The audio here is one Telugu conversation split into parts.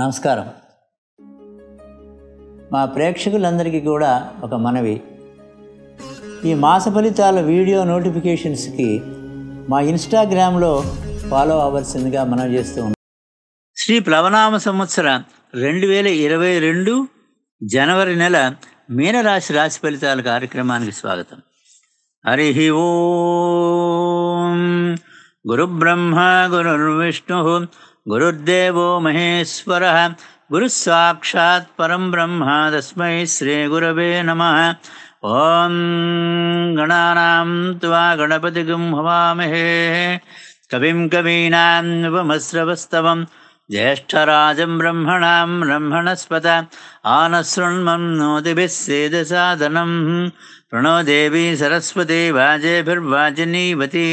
నమస్కారం మా ప్రేక్షకులందరికీ కూడా ఒక మనవి ఈ మాస ఫలితాల వీడియో నోటిఫికేషన్స్కి మా ఇన్స్టాగ్రామ్లో ఫాలో అవ్వాల్సిందిగా మనం చేస్తూ ఉన్నాం శ్రీ ప్లవనామ సంవత్సర రెండు వేల ఇరవై రెండు జనవరి నెల మీనరాశి రాశి ఫలితాల కార్యక్రమానికి స్వాగతం హరి ఓ గురుబ్రహ్మ గురుర్విష్ణు गुरुर्देवो महेश्वरः गुरुस्साक्षात् परं ब्रह्मा तस्मै श्रीगुरवे नमः ॐ गणानां त्वा कविं कवीनां कवीनानुपमस्रवस्तवम् ज्येष्ठराजं ब्रह्मणां ब्रह्मणस्पत नोदिभिः नोतिभिः प्रणो देवी सरस्वती वाजेभिर्वाजिनीवती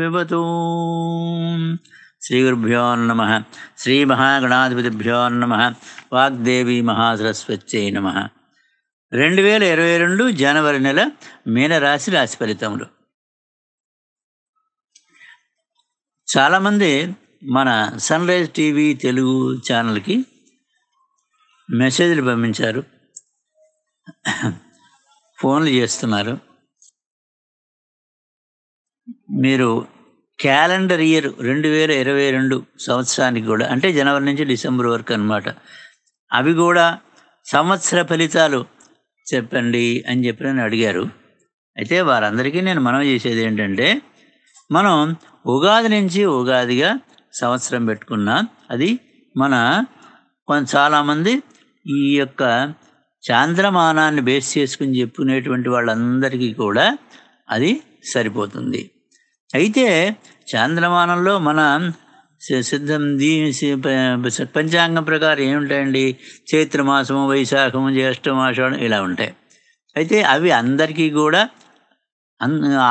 విభతూ శ్రీ గురుభ్యో నమ శ్రీ మహాగణాధిపతిభ్యో నమ వాగ్దేవి మహాసరస్వత్యై నమ రెండు వేల ఇరవై రెండు జనవరి నెల మీనరాశి రాశి ఫలితములు చాలామంది మన సన్ రైజ్ టీవీ తెలుగు ఛానల్కి మెసేజ్లు పంపించారు ఫోన్లు చేస్తున్నారు మీరు క్యాలెండర్ ఇయర్ రెండు వేల ఇరవై రెండు సంవత్సరానికి కూడా అంటే జనవరి నుంచి డిసెంబర్ వరకు అనమాట అవి కూడా సంవత్సర ఫలితాలు చెప్పండి అని చెప్పి నేను అడిగారు అయితే వారందరికీ నేను మనం చేసేది ఏంటంటే మనం ఉగాది నుంచి ఉగాదిగా సంవత్సరం పెట్టుకున్నా అది మన చాలామంది ఈ యొక్క చాంద్రమానాన్ని బేస్ చేసుకుని చెప్పుకునేటువంటి వాళ్ళందరికీ కూడా అది సరిపోతుంది అయితే చాంద్రమానంలో మన సిద్ధం దీని పంచాంగం ప్రకారం ఏముంటాయండి చైత్రమాసము వైశాఖము జ్యేష్ఠమాసం ఇలా ఉంటాయి అయితే అవి అందరికీ కూడా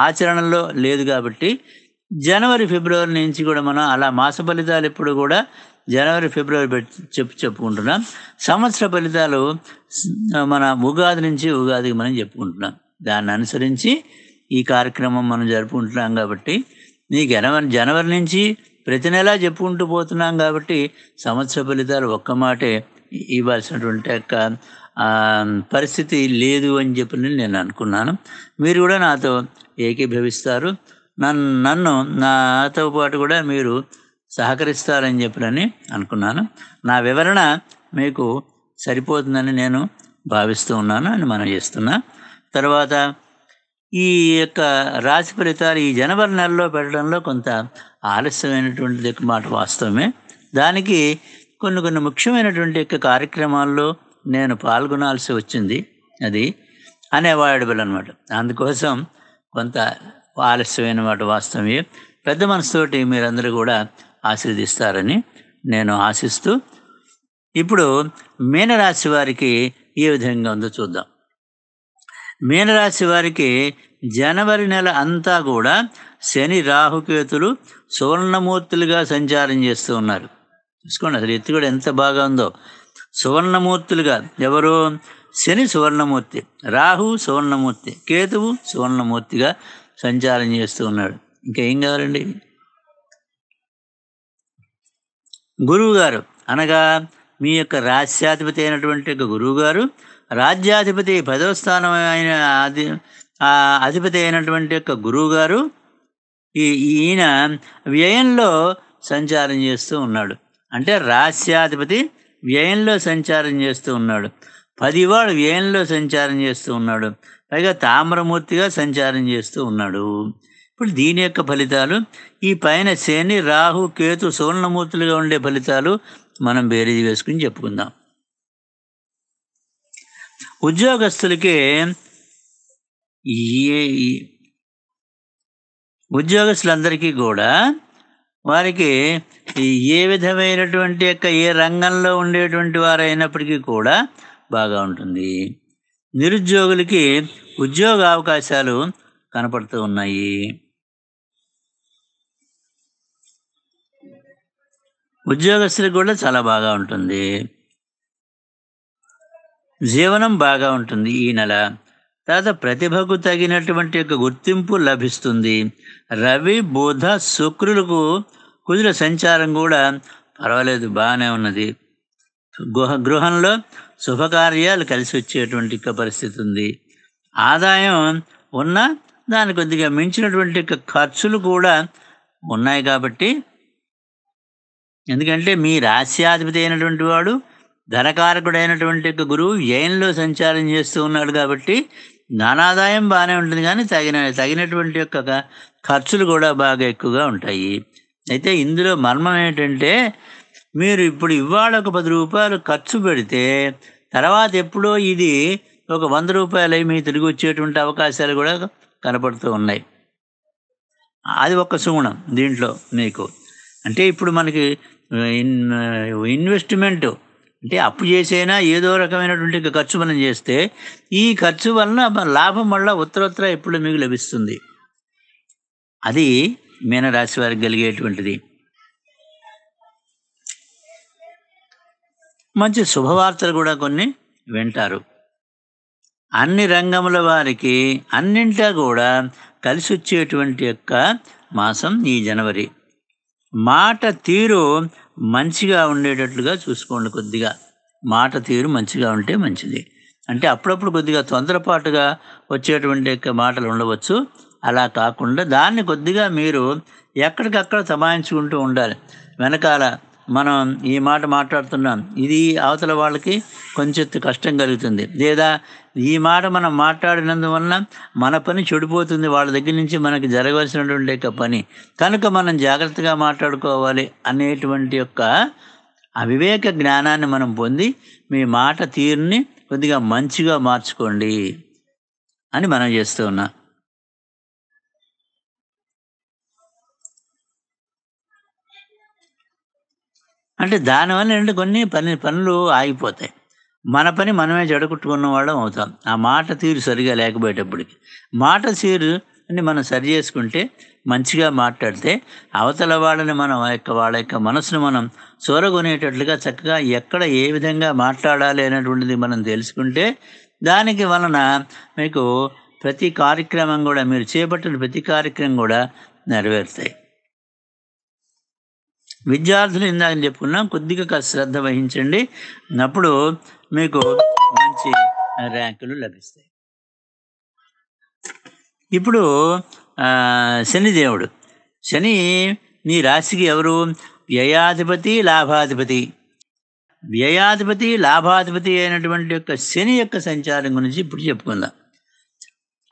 ఆచరణలో లేదు కాబట్టి జనవరి ఫిబ్రవరి నుంచి కూడా మనం అలా మాస ఫలితాలు ఎప్పుడు కూడా జనవరి ఫిబ్రవరి పెట్టి చెప్పు చెప్పుకుంటున్నాం సంవత్సర ఫలితాలు మన ఉగాది నుంచి ఉగాదికి మనం చెప్పుకుంటున్నాం దాన్ని అనుసరించి ఈ కార్యక్రమం మనం జరుపుకుంటున్నాం కాబట్టి నీ జనవరి జనవరి నుంచి ప్రతి నెలా చెప్పుకుంటూ పోతున్నాం కాబట్టి సంవత్సర ఫలితాలు ఒక్క మాటే ఇవ్వాల్సినటువంటి యొక్క పరిస్థితి లేదు అని చెప్పి నేను అనుకున్నాను మీరు కూడా నాతో ఏకీభవిస్తారు నన్ను నన్ను నాతో పాటు కూడా మీరు సహకరిస్తారని చెప్పినని అనుకున్నాను నా వివరణ మీకు సరిపోతుందని నేను భావిస్తూ ఉన్నాను అని మనం చేస్తున్నా తర్వాత ఈ యొక్క రాశి ఫలితాలు ఈ జనవరి నెలలో పెట్టడంలో కొంత ఆలస్యమైనటువంటి దిక్కుమాట వాస్తవమే దానికి కొన్ని కొన్ని ముఖ్యమైనటువంటి యొక్క కార్యక్రమాల్లో నేను పాల్గొనాల్సి వచ్చింది అది అనేవాడబుల్ అనమాట అందుకోసం కొంత ఆలస్యమైన మాట వాస్తవమే పెద్ద మనసుతోటి మీరందరూ కూడా ఆశీర్దిస్తారని నేను ఆశిస్తూ ఇప్పుడు మీనరాశి వారికి ఏ విధంగా ఉందో చూద్దాం మీనరాశి వారికి జనవరి నెల అంతా కూడా శని రాహుకేతులు సువర్ణమూర్తులుగా సంచారం చేస్తూ ఉన్నారు చూసుకోండి అసలు ఎత్తి కూడా ఎంత బాగా ఉందో సువర్ణమూర్తులుగా ఎవరు శని సువర్ణమూర్తి రాహు సువర్ణమూర్తి కేతువు సువర్ణమూర్తిగా సంచారం చేస్తూ ఉన్నాడు ఇంకా ఏం కావాలండి గురువుగారు అనగా మీ యొక్క రాశ్యాధిపతి అయినటువంటి గురువుగారు రాజ్యాధిపతి పదవ స్థానం అయిన అధిపతి అయినటువంటి యొక్క గురువు గారు ఈయన వ్యయంలో సంచారం చేస్తూ ఉన్నాడు అంటే రాస్యాధిపతి వ్యయంలో సంచారం చేస్తూ ఉన్నాడు పదివాడు వ్యయంలో సంచారం చేస్తూ ఉన్నాడు పైగా తామ్రమూర్తిగా సంచారం చేస్తూ ఉన్నాడు ఇప్పుడు దీని యొక్క ఫలితాలు ఈ పైన శని రాహు కేతు సువర్ణమూర్తులుగా ఉండే ఫలితాలు మనం బేరీజ్ వేసుకుని చెప్పుకుందాం ఉద్యోగస్తులకి ఏ ఉద్యోగస్తులందరికీ కూడా వారికి ఏ విధమైనటువంటి యొక్క ఏ రంగంలో ఉండేటువంటి వారైనప్పటికీ కూడా బాగా ఉంటుంది నిరుద్యోగులకి ఉద్యోగ అవకాశాలు కనపడుతూ ఉన్నాయి ఉద్యోగస్తులకు కూడా చాలా బాగా ఉంటుంది జీవనం బాగా ఉంటుంది ఈ నెల తర్వాత ప్రతిభకు తగినటువంటి యొక్క గుర్తింపు లభిస్తుంది రవి బుధ శుక్రులకు కుదిర సంచారం కూడా పర్వాలేదు బాగానే ఉన్నది గృహ గృహంలో శుభకార్యాలు కలిసి వచ్చేటువంటి పరిస్థితి ఉంది ఆదాయం ఉన్న దాని కొద్దిగా మించినటువంటి యొక్క ఖర్చులు కూడా ఉన్నాయి కాబట్టి ఎందుకంటే మీ రాశ్యాధిపతి అయినటువంటి వాడు ధనకారకుడైనటువంటి యొక్క గురువు ఏన్లో సంచారం చేస్తూ ఉన్నాడు కాబట్టి ధనాదాయం బాగానే ఉంటుంది కానీ తగిన తగినటువంటి యొక్క ఖర్చులు కూడా బాగా ఎక్కువగా ఉంటాయి అయితే ఇందులో మర్మం ఏంటంటే మీరు ఇప్పుడు ఇవాళ ఒక పది రూపాయలు ఖర్చు పెడితే తర్వాత ఎప్పుడో ఇది ఒక వంద రూపాయలు మీ తిరిగి వచ్చేటువంటి అవకాశాలు కూడా కనపడుతూ ఉన్నాయి అది ఒక సుగుణం దీంట్లో మీకు అంటే ఇప్పుడు మనకి ఇన్వెస్ట్మెంట్ అంటే అప్పు చేసైనా ఏదో రకమైనటువంటి ఖర్చు మనం చేస్తే ఈ ఖర్చు వలన లాభం వల్ల ఉత్తరోత్తర ఎప్పుడు మీకు లభిస్తుంది అది మీనరాశి వారికి కలిగేటువంటిది మంచి శుభవార్తలు కూడా కొన్ని వింటారు అన్ని రంగముల వారికి అన్నింటా కూడా కలిసి వచ్చేటువంటి యొక్క మాసం ఈ జనవరి మాట తీరు మంచిగా ఉండేటట్లుగా చూసుకోండి కొద్దిగా మాట తీరు మంచిగా ఉంటే మంచిది అంటే అప్పుడప్పుడు కొద్దిగా తొందరపాటుగా వచ్చేటువంటి యొక్క మాటలు ఉండవచ్చు అలా కాకుండా దాన్ని కొద్దిగా మీరు ఎక్కడికక్కడ సమాయించుకుంటూ ఉండాలి వెనకాల మనం ఈ మాట మాట్లాడుతున్నాం ఇది అవతల వాళ్ళకి కొంచెం కష్టం కలుగుతుంది లేదా ఈ మాట మనం మాట్లాడినందువలన మన పని చెడిపోతుంది వాళ్ళ దగ్గర నుంచి మనకి జరగవలసినటువంటి యొక్క పని కనుక మనం జాగ్రత్తగా మాట్లాడుకోవాలి అనేటువంటి యొక్క అవివేక జ్ఞానాన్ని మనం పొంది మీ మాట తీరుని కొద్దిగా మంచిగా మార్చుకోండి అని మనం చేస్తూ ఉన్నాం అంటే దానివల్ల ఏంటంటే కొన్ని పని పనులు ఆగిపోతాయి మన పని మనమే జడగొట్టుకున్న వాళ్ళం అవుతాం ఆ మాట తీరు సరిగా లేకపోయేటప్పటికి మాట తీరు అని మనం సరి చేసుకుంటే మంచిగా మాట్లాడితే అవతల వాళ్ళని మనం యొక్క వాళ్ళ యొక్క మనసును మనం చూరగొనేటట్లుగా చక్కగా ఎక్కడ ఏ విధంగా మాట్లాడాలి అనేటువంటిది మనం తెలుసుకుంటే దానికి వలన మీకు ప్రతి కార్యక్రమం కూడా మీరు చేపట్టిన ప్రతి కార్యక్రమం కూడా నెరవేరుతాయి విద్యార్థులు ఇందాక చెప్పుకున్నాం కొద్దిగా శ్రద్ధ వహించండి అప్పుడు మీకు మంచి ర్యాంకులు లభిస్తాయి ఇప్పుడు శనిదేవుడు శని నీ రాశికి ఎవరు వ్యయాధిపతి లాభాధిపతి వ్యయాధిపతి లాభాధిపతి అయినటువంటి యొక్క శని యొక్క సంచారం గురించి ఇప్పుడు చెప్పుకుందాం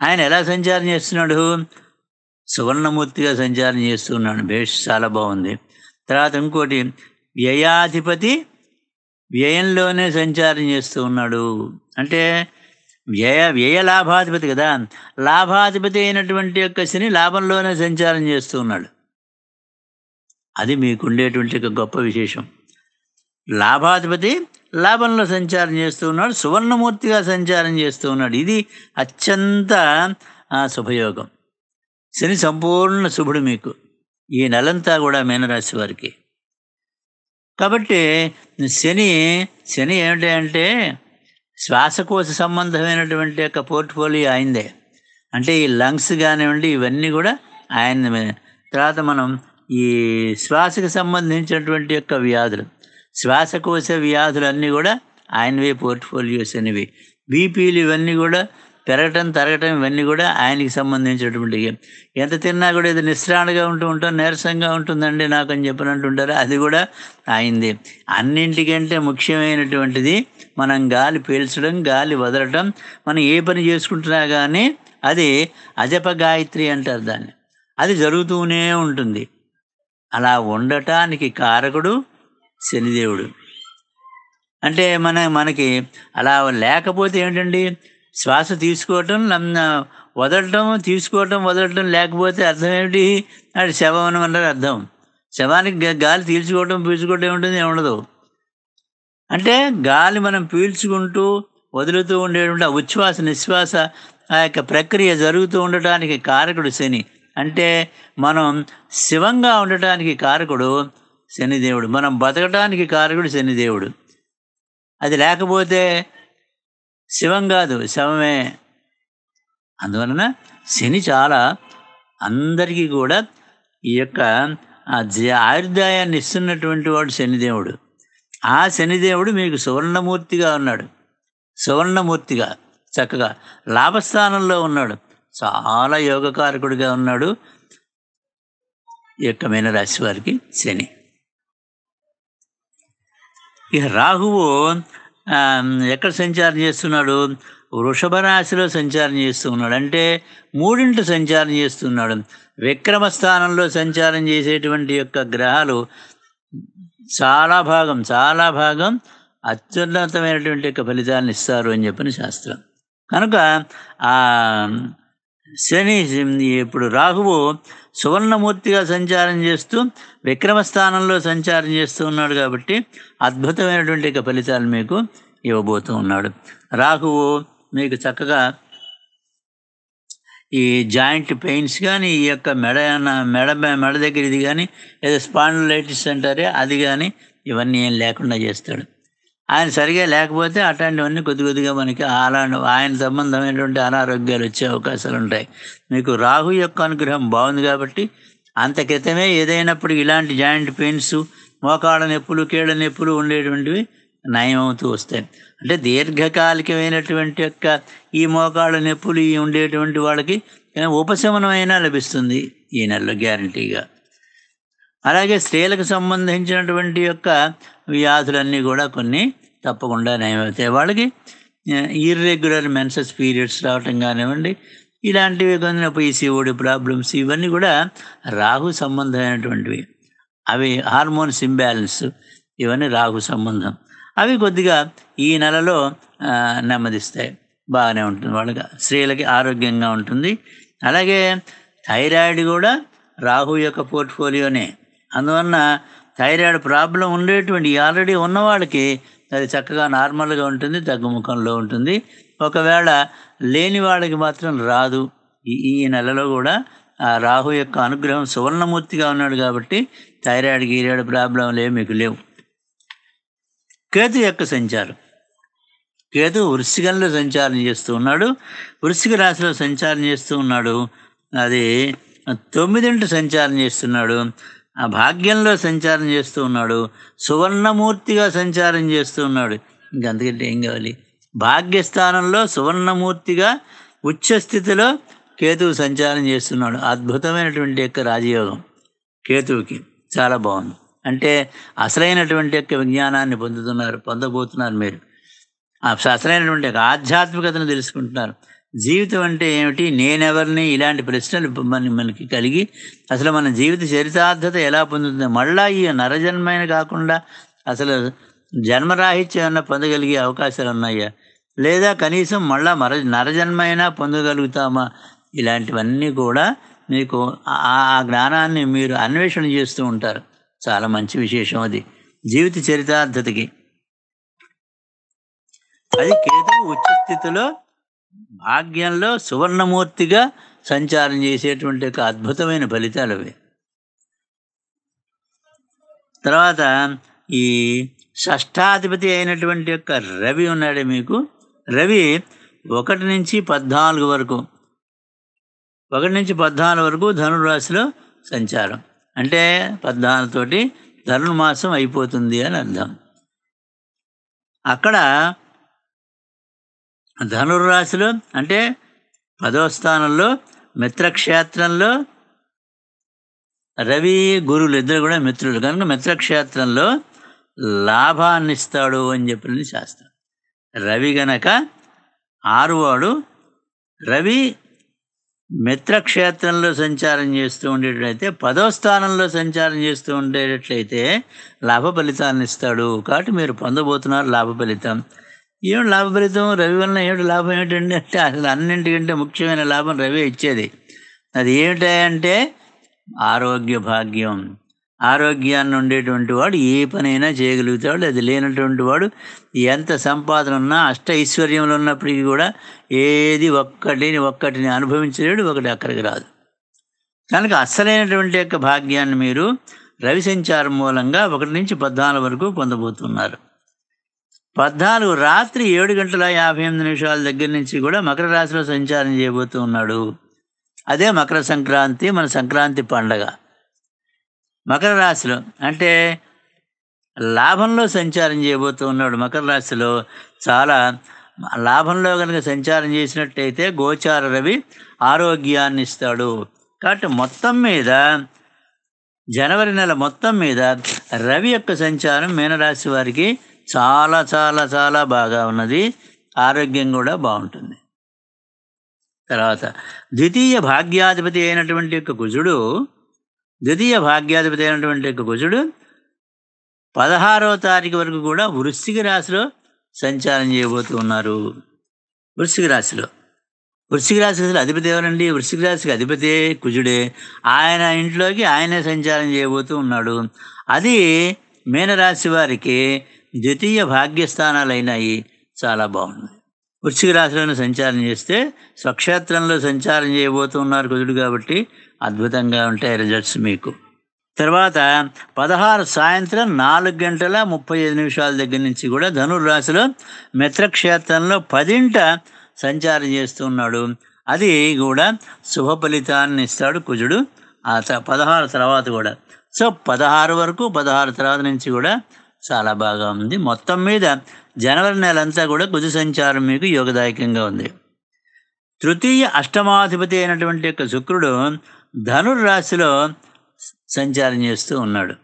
ఆయన ఎలా సంచారం చేస్తున్నాడు సువర్ణమూర్తిగా సంచారం చేస్తున్నాడు భేష్ చాలా బాగుంది తర్వాత ఇంకోటి వ్యయాధిపతి వ్యయంలోనే సంచారం చేస్తూ ఉన్నాడు అంటే వ్యయ వ్యయ లాభాధిపతి కదా లాభాధిపతి అయినటువంటి యొక్క శని లాభంలోనే సంచారం చేస్తూ ఉన్నాడు అది మీకుండేటువంటి ఒక గొప్ప విశేషం లాభాధిపతి లాభంలో సంచారం చేస్తూ ఉన్నాడు సువర్ణమూర్తిగా సంచారం చేస్తూ ఉన్నాడు ఇది అత్యంత శుభయోగం శని సంపూర్ణ శుభుడు మీకు ఈ నెలంతా కూడా మీనరాశి వారికి కాబట్టి శని శని ఏమిటి అంటే శ్వాసకోశ సంబంధమైనటువంటి యొక్క పోర్ట్ఫోలియో ఆయనదే అంటే ఈ లంగ్స్ కానివ్వండి ఇవన్నీ కూడా ఆయన తర్వాత మనం ఈ శ్వాసకు సంబంధించినటువంటి యొక్క వ్యాధులు శ్వాసకోశ వ్యాధులన్నీ కూడా ఆయనవే పోర్ట్ఫోలియోస్ అనేవి బీపీలు ఇవన్నీ కూడా పెరగటం తరగటం ఇవన్నీ కూడా ఆయనకి సంబంధించినటువంటి ఎంత తిన్నా కూడా ఇది నిస్రాణగా ఉంటూ ఉంటాం నీరసంగా ఉంటుందండి నాకు అని ఉంటారు అది కూడా అయింది అన్నింటికంటే ముఖ్యమైనటువంటిది మనం గాలి పీల్చడం గాలి వదలటం మనం ఏ పని చేసుకుంటున్నా కానీ అది అజప గాయత్రి అంటారు దాన్ని అది జరుగుతూనే ఉంటుంది అలా ఉండటానికి కారకుడు శనిదేవుడు అంటే మన మనకి అలా లేకపోతే ఏంటండి శ్వాస తీసుకోవటం వదలటం తీసుకోవటం వదలటం లేకపోతే అర్థం ఏమిటి అది శవం అన్నారు అర్థం శవానికి గాలి తీల్చుకోవటం పీల్చుకోవటం ఏముంటుంది ఏముండదు అంటే గాలి మనం పీల్చుకుంటూ వదులుతూ ఉండేటువంటి ఆ ఉచ్ఛ్వాస నిశ్వాస ఆ యొక్క ప్రక్రియ జరుగుతూ ఉండటానికి కారకుడు శని అంటే మనం శివంగా ఉండటానికి కారకుడు శనిదేవుడు మనం బతకటానికి కారకుడు శనిదేవుడు అది లేకపోతే శివం కాదు శవమే అందువలన శని చాలా అందరికీ కూడా ఈ యొక్క ఆయుర్దాయాన్ని ఇస్తున్నటువంటి వాడు శనిదేవుడు ఆ శనిదేవుడు మీకు సువర్ణమూర్తిగా ఉన్నాడు సువర్ణమూర్తిగా చక్కగా లాభస్థానంలో ఉన్నాడు చాలా యోగకారకుడిగా ఉన్నాడు ఈ యొక్క రాశి వారికి శని ఇక రాహువు ఎక్కడ సంచారం చేస్తున్నాడు వృషభ రాశిలో సంచారం చేస్తున్నాడు అంటే మూడింటి సంచారం చేస్తున్నాడు విక్రమ స్థానంలో సంచారం చేసేటువంటి యొక్క గ్రహాలు చాలా భాగం చాలా భాగం అత్యున్నతమైనటువంటి యొక్క ఫలితాలను ఇస్తారు అని చెప్పిన శాస్త్రం కనుక ఆ శని ఇప్పుడు రాహువు సువర్ణమూర్తిగా సంచారం చేస్తూ విక్రమ స్థానంలో సంచారం చేస్తూ ఉన్నాడు కాబట్టి అద్భుతమైనటువంటి ఫలితాలు మీకు ఇవ్వబోతూ ఉన్నాడు రాహువు మీకు చక్కగా ఈ జాయింట్ పెయిన్స్ కానీ ఈ యొక్క మెడ మెడ మెడ దగ్గర ఇది కానీ ఏదో స్పాండ్లైటిస్ అంటారే అది కానీ ఇవన్నీ ఏం లేకుండా చేస్తాడు ఆయన సరిగా లేకపోతే అట్లాంటివన్నీ కొద్ది కొద్దిగా మనకి అలా ఆయన సంబంధమైనటువంటి అనారోగ్యాలు వచ్చే అవకాశాలు ఉంటాయి మీకు రాహు యొక్క అనుగ్రహం బాగుంది కాబట్టి అంత క్రితమే ఏదైనప్పుడు ఇలాంటి జాయింట్ పెయిన్స్ మోకాళ్ళ నొప్పులు కీళ్ళ నొప్పులు ఉండేటువంటివి నయమవుతూ వస్తాయి అంటే దీర్ఘకాలికమైనటువంటి యొక్క ఈ మోకాళ్ళ నొప్పులు ఈ ఉండేటువంటి వాళ్ళకి ఉపశమనమైనా లభిస్తుంది ఈ నెలలో గ్యారంటీగా అలాగే స్త్రీలకు సంబంధించినటువంటి యొక్క వ్యాధులన్నీ కూడా కొన్ని తప్పకుండా నయమవుతాయి వాళ్ళకి ఇర్రెగ్యులర్ మెన్సెస్ పీరియడ్స్ రావటం కానివ్వండి ఇలాంటివి కొన్ని పీసీఓడి ప్రాబ్లమ్స్ ఇవన్నీ కూడా రాహు సంబంధమైనటువంటివి అవి హార్మోన్స్ ఇంబ్యాలెన్స్ ఇవన్నీ రాహు సంబంధం అవి కొద్దిగా ఈ నెలలో నెమ్మదిస్తాయి బాగానే ఉంటుంది వాళ్ళకి స్త్రీలకి ఆరోగ్యంగా ఉంటుంది అలాగే థైరాయిడ్ కూడా రాహు యొక్క పోర్ట్ఫోలియోనే అందువలన థైరాయిడ్ ప్రాబ్లం ఉండేటువంటి ఆల్రెడీ ఉన్న వాళ్ళకి అది చక్కగా నార్మల్గా ఉంటుంది తగ్గుముఖంలో ఉంటుంది ఒకవేళ లేని వాళ్ళకి మాత్రం రాదు ఈ నెలలో కూడా ఆ రాహు యొక్క అనుగ్రహం సువర్ణమూర్తిగా ఉన్నాడు కాబట్టి థైరాయిడ్ గీరాయిడ్ ప్రాబ్లంలు ఏమి మీకు లేవు కేతు యొక్క సంచారం కేతు వృశ్చికంలో సంచారం చేస్తూ ఉన్నాడు వృశ్చిక రాశిలో సంచారం చేస్తూ ఉన్నాడు అది తొమ్మిదింటి సంచారం చేస్తున్నాడు ఆ భాగ్యంలో సంచారం చేస్తూ ఉన్నాడు సువర్ణమూర్తిగా సంచారం చేస్తూ ఉన్నాడు ఇంకంతకంటే ఏం కావాలి భాగ్యస్థానంలో సువర్ణమూర్తిగా ఉచ్చస్థితిలో కేతువు సంచారం చేస్తున్నాడు అద్భుతమైనటువంటి యొక్క రాజయోగం కేతువుకి చాలా బాగుంది అంటే అసలైనటువంటి యొక్క విజ్ఞానాన్ని పొందుతున్నారు పొందబోతున్నారు మీరు అసలైనటువంటి ఆధ్యాత్మికతను తెలుసుకుంటున్నారు జీవితం అంటే ఏమిటి నేనెవరిని ఇలాంటి ప్రశ్నలు మన మనకి కలిగి అసలు మన జీవిత చరితార్థత ఎలా పొందుతుంది మళ్ళా ఈ నరజన్మైన కాకుండా అసలు జన్మరాహిత్యం ఏమన్నా పొందగలిగే అవకాశాలు ఉన్నాయా లేదా కనీసం మళ్ళా మర నరజన్మైనా పొందగలుగుతామా ఇలాంటివన్నీ కూడా మీకు ఆ జ్ఞానాన్ని మీరు అన్వేషణ చేస్తూ ఉంటారు చాలా మంచి విశేషం అది జీవిత చరితార్థతకి అది కేతు ఉచ్చ భాగ్యంలో సువర్ణమూర్తిగా సంచారం చేసేటువంటి ఒక అద్భుతమైన ఫలితాలు అవి తర్వాత ఈ షష్ఠాధిపతి అయినటువంటి యొక్క రవి ఉన్నాడే మీకు రవి ఒకటి నుంచి పద్నాలుగు వరకు ఒకటి నుంచి పద్నాలుగు వరకు ధనురాశిలో సంచారం అంటే పద్నాలుగుతోటి ధనుర్మాసం అయిపోతుంది అని అర్థం అక్కడ ధనుర్రాశిలో అంటే పదో స్థానంలో మిత్రక్షేత్రంలో రవి గురువులు ఇద్దరు కూడా మిత్రులు కనుక మిత్రక్షేత్రంలో లాభాన్ని ఇస్తాడు అని చెప్పింది శాస్త్రం రవి గనక ఆరువాడు రవి మిత్రక్షేత్రంలో సంచారం చేస్తూ ఉండేటట్లయితే పదో స్థానంలో సంచారం చేస్తూ ఉండేటట్లయితే లాభ ఫలితాన్ని ఇస్తాడు కాబట్టి మీరు పొందబోతున్నారు లాభ ఫలితం ఏం లాభఫలితం రవి వలన ఏమిటి లాభం ఏమిటండి అంటే అసలు అన్నింటికంటే ముఖ్యమైన లాభం రవి ఇచ్చేది అది ఏమిటంటే ఆరోగ్య భాగ్యం ఆరోగ్యాన్ని ఉండేటువంటి వాడు ఏ పనైనా చేయగలుగుతాడు అది లేనటువంటి వాడు ఎంత సంపాదన ఉన్నా అష్ట ఐశ్వర్యంలో ఉన్నప్పటికీ కూడా ఏది ఒక్కటిని ఒక్కటిని అనుభవించలేడు ఒకటి అక్కడికి రాదు కనుక అస్సలైనటువంటి యొక్క భాగ్యాన్ని మీరు రవి సంచారం మూలంగా ఒకటి నుంచి పద్నాలుగు వరకు పొందబోతున్నారు పద్నాలుగు రాత్రి ఏడు గంటల యాభై ఎనిమిది నిమిషాల దగ్గర నుంచి కూడా మకర రాశిలో సంచారం చేయబోతూ ఉన్నాడు అదే మకర సంక్రాంతి మన సంక్రాంతి పండగ మకర రాశిలో అంటే లాభంలో సంచారం చేయబోతూ ఉన్నాడు మకర రాశిలో చాలా లాభంలో కనుక సంచారం చేసినట్టయితే గోచార రవి ఆరోగ్యాన్ని ఇస్తాడు కాబట్టి మొత్తం మీద జనవరి నెల మొత్తం మీద రవి యొక్క సంచారం మీనరాశి వారికి చాలా చాలా చాలా బాగా ఉన్నది ఆరోగ్యం కూడా బాగుంటుంది తర్వాత ద్వితీయ భాగ్యాధిపతి అయినటువంటి యొక్క కుజుడు ద్వితీయ భాగ్యాధిపతి అయినటువంటి యొక్క కుజుడు పదహారో తారీఖు వరకు కూడా వృశ్చిక రాశిలో సంచారం చేయబోతూ ఉన్నారు వృశ్చిక రాశిలో వృశ్చిక అసలు అధిపతి ఎవరండి వృశ్చిక రాశికి అధిపతి కుజుడే ఆయన ఇంట్లోకి ఆయనే సంచారం చేయబోతూ ఉన్నాడు అది మీనరాశి వారికి ద్వితీయ భాగ్యస్థానాలైనాయి చాలా బాగున్నాయి వృశ్చిక రాశిలోనే సంచారం చేస్తే స్వక్షేత్రంలో సంచారం చేయబోతున్నారు కుదుడు కాబట్టి అద్భుతంగా ఉంటాయి రిజల్ట్స్ మీకు తర్వాత పదహారు సాయంత్రం నాలుగు గంటల ముప్పై ఐదు నిమిషాల దగ్గర నుంచి కూడా ధనుర్రాశిలో మిత్రక్షేత్రంలో పదింట సంచారం చేస్తున్నాడు అది కూడా శుభ ఫలితాన్ని ఇస్తాడు కుజుడు ఆ పదహారు తర్వాత కూడా సో పదహారు వరకు పదహారు తర్వాత నుంచి కూడా చాలా బాగా ఉంది మొత్తం మీద జనవరి నెల అంతా కూడా కుజ సంచారం మీకు యోగదాయకంగా ఉంది తృతీయ అష్టమాధిపతి అయినటువంటి యొక్క శుక్రుడు ధనుర్రాశిలో సంచారం చేస్తూ ఉన్నాడు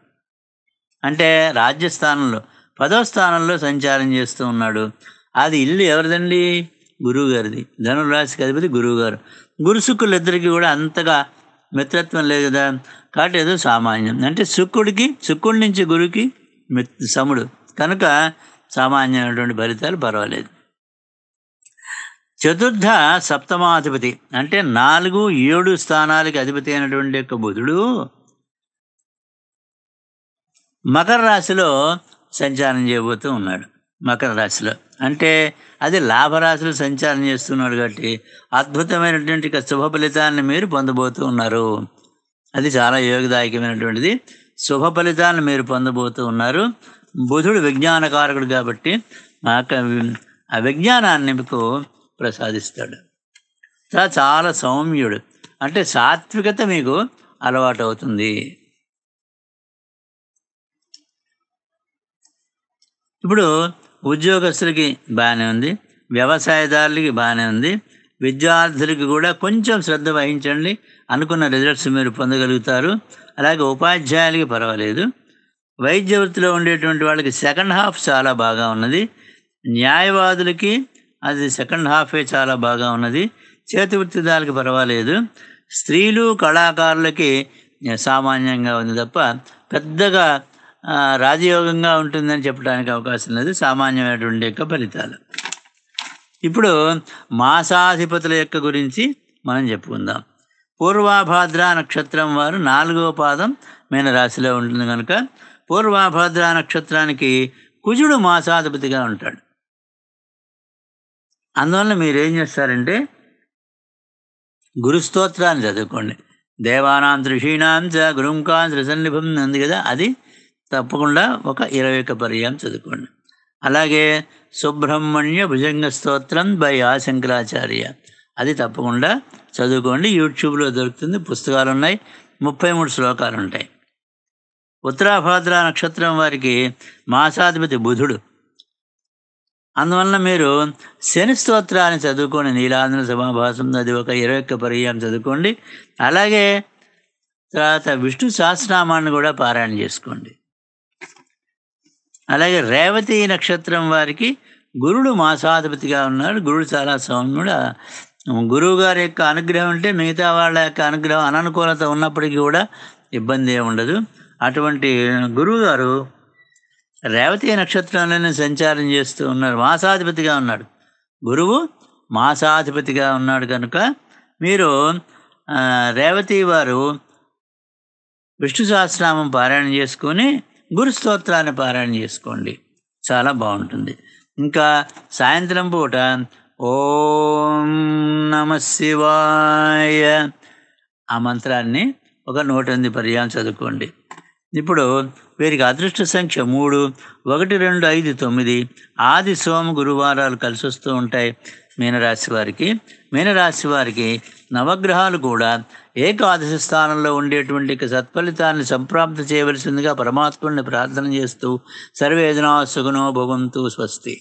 అంటే రాజ్యస్థానంలో పదో స్థానంలో సంచారం చేస్తూ ఉన్నాడు అది ఇల్లు ఎవరిదండి గురువుగారిది ధనుర్రాశికి అధిపతి గురువుగారు గురు ఇద్దరికి కూడా అంతగా మిత్రత్వం లేదు కదా కాబట్టి ఏదో సామాన్యం అంటే శుక్రుడికి శుక్రుడి నుంచి గురువుకి సముడు కనుక సామాన్యమైనటువంటి ఫలితాలు పర్వాలేదు చతుర్థ సప్తమాధిపతి అంటే నాలుగు ఏడు స్థానాలకి అధిపతి అయినటువంటి యొక్క బుధుడు మకర రాశిలో సంచారం చేయబోతూ ఉన్నాడు మకర రాశిలో అంటే అది లాభరాశులు సంచారం చేస్తున్నాడు కాబట్టి అద్భుతమైనటువంటి శుభ ఫలితాన్ని మీరు పొందబోతూ ఉన్నారు అది చాలా యోగదాయకమైనటువంటిది శుభ ఫలితాలను మీరు పొందబోతూ ఉన్నారు బుధుడు విజ్ఞానకారకుడు కాబట్టి ఆ విజ్ఞానాన్ని మీకు ప్రసాదిస్తాడు చాలా సౌమ్యుడు అంటే సాత్వికత మీకు అలవాటు అవుతుంది ఇప్పుడు ఉద్యోగస్తులకి బాగానే ఉంది వ్యవసాయదారులకి బాగానే ఉంది విద్యార్థులకి కూడా కొంచెం శ్రద్ధ వహించండి అనుకున్న రిజల్ట్స్ మీరు పొందగలుగుతారు అలాగే ఉపాధ్యాయులకి పర్వాలేదు వైద్య వృత్తిలో ఉండేటువంటి వాళ్ళకి సెకండ్ హాఫ్ చాలా బాగా ఉన్నది న్యాయవాదులకి అది సెకండ్ హాఫే చాలా బాగా ఉన్నది చేతి వృత్తిదారులకి పర్వాలేదు స్త్రీలు కళాకారులకి సామాన్యంగా ఉంది తప్ప పెద్దగా రాజయోగంగా ఉంటుందని చెప్పడానికి అవకాశం లేదు సామాన్యమైనటువంటి యొక్క ఫలితాలు ఇప్పుడు మాసాధిపతుల యొక్క గురించి మనం చెప్పుకుందాం పూర్వాభాద్ర నక్షత్రం వారు నాలుగవ పాదం మీనరాశిలో ఉంటుంది కనుక పూర్వాభాద్ర నక్షత్రానికి కుజుడు మాసాధిపతిగా ఉంటాడు అందువల్ల మీరేం చేస్తారంటే గురుస్తోత్రాన్ని చదువుకోండి దేవానాం త్రిషీణాం చ గురుంకా త్రిసన్నిభం ఉంది కదా అది తప్పకుండా ఒక ఇరవై ఒక పర్యాయం చదువుకోండి అలాగే సుబ్రహ్మణ్య భుజంగ స్తోత్రం బై ఆ శంకరాచార్య అది తప్పకుండా చదువుకోండి యూట్యూబ్లో దొరుకుతుంది పుస్తకాలు ఉన్నాయి ముప్పై మూడు శ్లోకాలు ఉంటాయి ఉత్తరాభాద్ర నక్షత్రం వారికి మాసాధిపతి బుధుడు అందువలన మీరు శని స్తోత్రాన్ని చదువుకోండి నీలాంధ్ర సమాభాసం అది ఒక ఇరవై ఒక్క పర్యాయం చదువుకోండి అలాగే తర్వాత విష్ణు సహస్రనామాన్ని కూడా పారాయణ చేసుకోండి అలాగే రేవతి నక్షత్రం వారికి గురుడు మాసాధిపతిగా ఉన్నాడు గురుడు చాలా సౌమ్యుడు గురువు గారి యొక్క అనుగ్రహం ఉంటే మిగతా వాళ్ళ యొక్క అనుగ్రహం అననుకూలత ఉన్నప్పటికీ కూడా ఇబ్బంది ఉండదు అటువంటి గురువు గారు రేవతి నక్షత్రంలోనే సంచారం చేస్తూ ఉన్నారు మాసాధిపతిగా ఉన్నాడు గురువు మాసాధిపతిగా ఉన్నాడు కనుక మీరు రేవతి వారు విష్ణు సహస్రామం పారాయణ చేసుకొని గురు స్తోత్రాన్ని పారాయణ చేసుకోండి చాలా బాగుంటుంది ఇంకా సాయంత్రం పూట ఓం నమ శివాయ ఆ మంత్రాన్ని ఒక నూట ఎనిమిది పర్యాలు చదువుకోండి ఇప్పుడు వీరికి అదృష్ట సంఖ్య మూడు ఒకటి రెండు ఐదు తొమ్మిది ఆది సోమ గురువారాలు కలిసి వస్తూ ఉంటాయి మీనరాశి వారికి మీనరాశి వారికి నవగ్రహాలు కూడా ఏకాదశి స్థానంలో ఉండేటువంటి సత్ఫలితాన్ని సంప్రాప్తి చేయవలసిందిగా పరమాత్ముడిని ప్రార్థన చేస్తూ సర్వేదనా సుగుణో భవంతు స్వస్తి